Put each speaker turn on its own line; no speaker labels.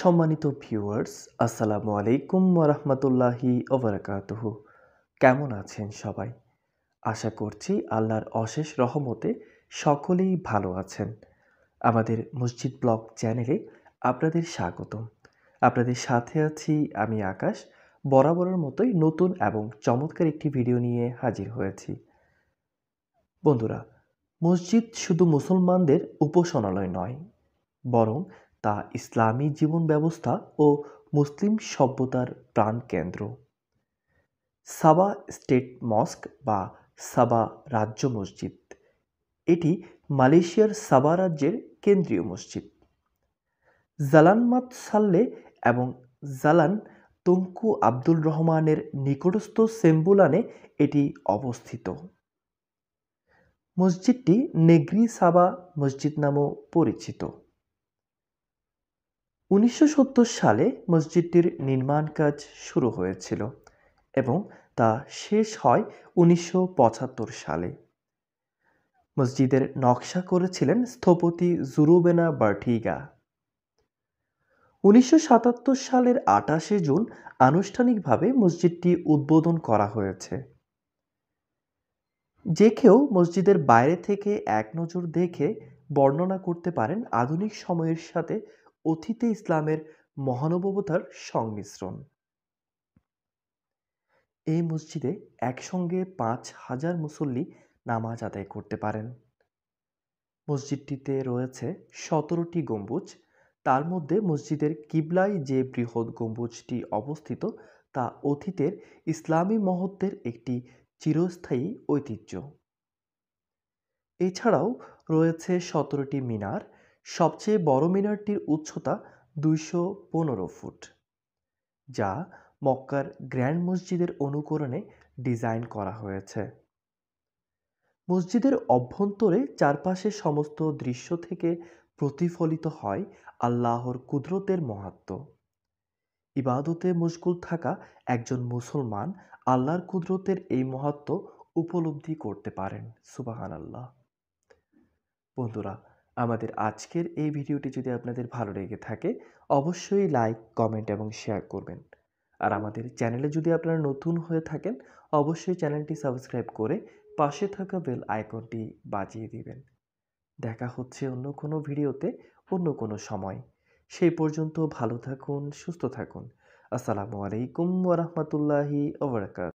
সম্মানিত ভিউয়ার্স আসসালামু আলাইকুম ওরহমতুল্লাহি ওবরাকাতহ কেমন আছেন সবাই আশা করছি আল্লাহর অশেষ রহমতে সকলেই ভালো আছেন আমাদের মসজিদ ব্লগ চ্যানেলে আপনাদের স্বাগতম আপনাদের সাথে আছি আমি আকাশ বরাবরের মতোই নতুন এবং চমৎকার একটি ভিডিও নিয়ে হাজির হয়েছি বন্ধুরা মসজিদ শুধু মুসলমানদের উপাসনালয় নয় বরং তা ইসলামী জীবন ব্যবস্থা ও মুসলিম সভ্যতার প্রাণকেন্দ্র সাবা স্টেট মস্ক বা সাবা রাজ্য মসজিদ এটি মালয়েশিয়ার সাবা রাজ্যের কেন্দ্রীয় মসজিদ জালানমাত সাল্লে এবং জালান তঙ্কু আব্দুল রহমানের নিকটস্থ সেম্বুলানে এটি অবস্থিত মসজিদটি নেগ্রি সাবা মসজিদ নামেও পরিচিত উনিশশো সালে মসজিদটির নির্মাণ কাজ শুরু হয়েছিল এবং তা শেষ হয় উনিশশো সালে মসজিদের নকশা করেছিলেন স্থপতি জুরুবেনা বার্ঠিগা উনিশশো সালের আটাশে জুন আনুষ্ঠানিকভাবে মসজিদটি উদ্বোধন করা হয়েছে যে কেউ মসজিদের বাইরে থেকে এক নজর দেখে বর্ণনা করতে পারেন আধুনিক সময়ের সাথে অতীতে ইসলামের মহানুভবতার সংমিশ্রণ এই মসজিদে একসঙ্গে পাঁচ হাজার মুসল্লি নামাজ আদায় করতে পারেন মসজিদটিতে রয়েছে সতেরোটি গম্বুজ তার মধ্যে মসজিদের কিবলায় যে বৃহৎ গম্বুজটি অবস্থিত তা অতীতের ইসলামী মহত্বের একটি চিরস্থায়ী ঐতিহ্য এছাড়াও রয়েছে সতেরোটি মিনার সবচেয়ে বড় মিনারটির উচ্চতা দুইশো পনেরো ফুট যা মক্কার গ্র্যান্ড মসজিদের অনুকরণে ডিজাইন করা হয়েছে মসজিদের অভ্যন্তরে চারপাশে সমস্ত দৃশ্য থেকে প্রতিফলিত হয় আল্লাহর কুদরতের মহাত্ম ইবাদতে মশগুল থাকা একজন মুসলমান আল্লাহর কুদরতের এই মহাত্ম উপলব্ধি করতে পারেন সুবাহান আল্লাহ বন্ধুরা আমাদের আজকের এই ভিডিওটি যদি আপনাদের ভালো লেগে থাকে অবশ্যই লাইক কমেন্ট এবং শেয়ার করবেন আর আমাদের চ্যানেলে যদি আপনারা নতুন হয়ে থাকেন অবশ্যই চ্যানেলটি সাবস্ক্রাইব করে পাশে থাকা বেল আইকনটি বাজিয়ে দিবেন দেখা হচ্ছে অন্য কোনো ভিডিওতে অন্য কোনো সময় সেই পর্যন্ত ভালো থাকুন সুস্থ থাকুন আসসালামু আলাইকুম ওরহমতুল্লাহি ওবরাকাত